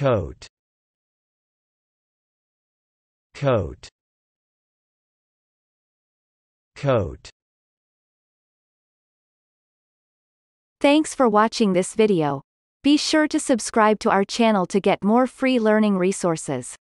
coat coat coat Thanks for watching this video. Be sure to subscribe to our channel to get more free learning resources.